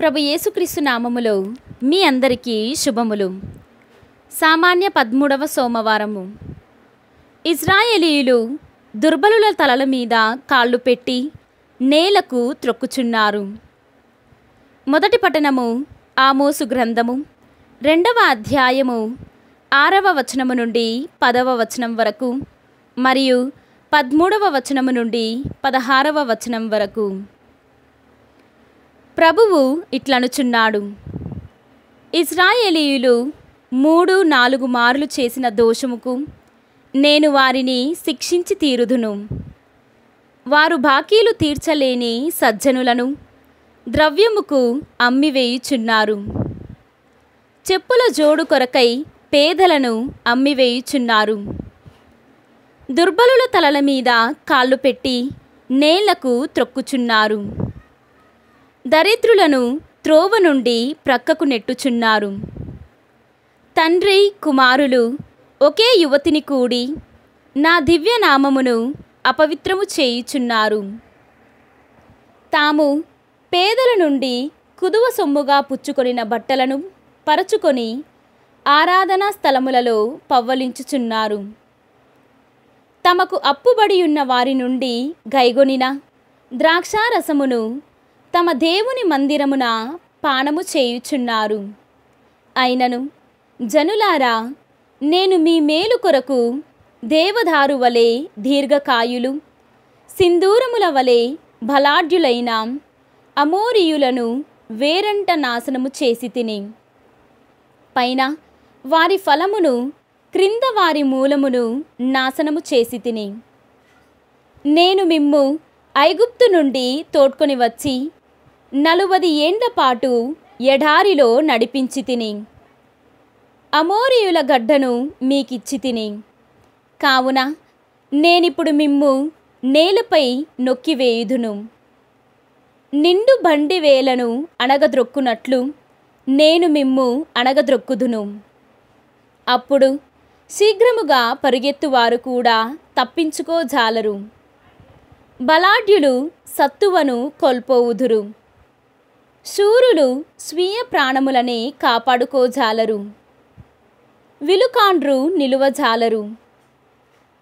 ప్రభు యేసుక్రీస్తు నామములో మీ అందరికీ శుభములు సామాన్య పదమూడవ సోమవారము ఇజ్రాయేలీయులు దుర్బలుల తలల మీద కాళ్ళు పెట్టి నేలకు త్రొక్కుచున్నారు మొదటి పట్టణము ఆమోసు గ్రంథము రెండవ అధ్యాయము ఆరవ వచనము నుండి పదవ వచనం వరకు మరియు పదమూడవ వచనము నుండి పదహారవ వచనం వరకు ప్రభువు ఇట్లనుచున్నాడు ఇజ్రాయేలీయులు మూడు నాలుగు మార్లు చేసిన దోషముకు నేను వారిని శిక్షించి తీరుదును వారు బాకీలు తీర్చలేని సజ్జనులను ద్రవ్యముకు అమ్మివేయుచున్నారు చెప్పుల జోడు కొరకై పేదలను అమ్మివేయుచున్నారు దుర్బలుల తలల మీద కాళ్ళు పెట్టి నేలకు త్రొక్కుచున్నారు దరిద్రులను త్రోవ నుండి ప్రక్కకు నెట్టుచున్నారు తండ్రి కుమారులు ఒకే యువతిని కూడి నా దివ్యనామమును అపవిత్రము చేయుచున్నారు తాము పేదల నుండి కుదువ సొమ్ముగా పుచ్చుకొనిన బట్టలను పరచుకొని ఆరాధనా స్థలములలో పవ్వలించుచున్నారు తమకు అప్పుబడి ఉన్న వారి నుండి గైగొనిన ద్రాక్షారసమును తమ దేవుని మందిరమున పానము చేయుచున్నారు అయినను జనులారా నేను మీ మేలు కొరకు దేవదారు వలె దీర్ఘకాయులు సింధూరముల వలె బలాఢ్యులైన అమోరియులను వేరంట నాశనము చేసి తిని పైన వారి ఫలమును క్రింద వారి మూలమును నాశనము చేసి తిని నేను మిమ్ము ఐగుప్తు నుండి తోడ్కొని వచ్చి నలువది ఏండ్ల పాటు ఎడారిలో నడిపించి తిని అమోరియుల గడ్డను మీకిచ్చి తిని కావున నేనిప్పుడు మిమ్ము నేలపై నొక్కివేయుదును నిండు బండి వేలను అణగద్రొక్కునట్లు నేను మిమ్ము అణగద్రొక్కుదును అప్పుడు శీఘ్రముగా పరుగెత్తువారు కూడా తప్పించుకోజాలరు బలాఢ్యులు సత్తువను కోల్పోవుదురు శూరులు స్వీయ ప్రాణములనే కాపాడుకోజాలరు విలుకాండ్రు నిలువజాలరు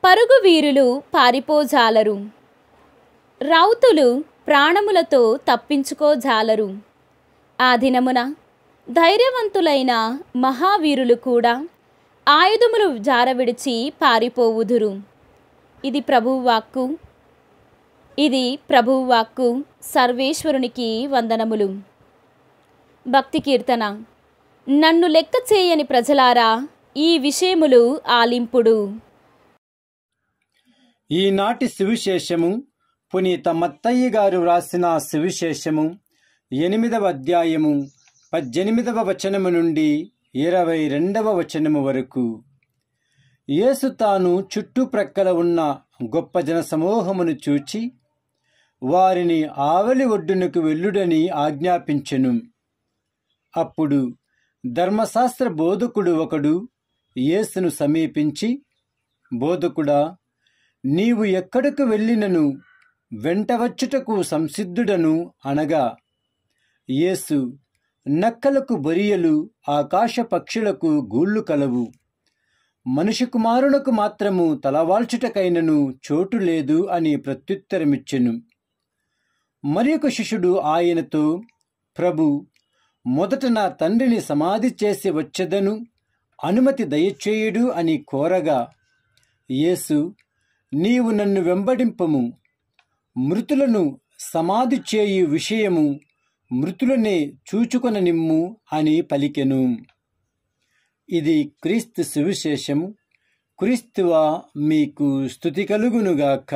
పరుగు వీరులు పారిపోజాలరు రౌతులు ప్రాణములతో తప్పించుకోజాలరు ఆ దినమున ధైర్యవంతులైన మహావీరులు కూడా ఆయుధములు జారవిడిచి పారిపోవుదురు ఇది ప్రభువాక్కు ఇది ప్రభువాక్కు సర్వేశ్వరునికి వందనములు భక్తి కీర్తన నన్ను లెక్క చేయని ప్రజలారా ఈ విషయములు ఆలింపుడు ఈనాటి సువిశేషము పునీత మత్తయ్య గారు వ్రాసిన సువిశేషము ఎనిమిదవ అధ్యాయము పద్దెనిమిదవ వచనము నుండి ఇరవై రెండవ వచనము వరకు యేసు తాను చుట్టుప్రక్కల ఉన్న గొప్ప జన సమూహమును చూచి వారిని ఆవలి ఒడ్డునకు వెళ్ళుడని ఆజ్ఞాపించెను అప్పుడు ధర్మశాస్త్ర బోధకుడు ఒకడు యేసును సమీపించి బోధకుడా నీవు ఎక్కడకు వెళ్ళినను వెంటవచ్చుటకు సంసిద్ధుడను అనగా యేసు నక్కలకు బొరియలు ఆకాశ పక్షులకు గూళ్ళు కలవు మనిషి కుమారునకు మాత్రము తలవాల్చుటకైనను చోటు లేదు అని ప్రత్యుత్తరమిచ్చెను మరి శిష్యుడు ఆయనతో ప్రభు మొదట నా తండ్రిని సమాధి చేసి వచ్చెదను అనుమతి దయచేయుడు అని కోరగా యేసు నీవు నన్ను వెంబడింపము మృతులను సమాధి చేయు విషయము మృతులనే చూచుకొననిమ్ము అని పలికెను ఇది క్రీస్తు సువిశేషము క్రీస్తువా మీకు స్థుతి కలుగునుగాక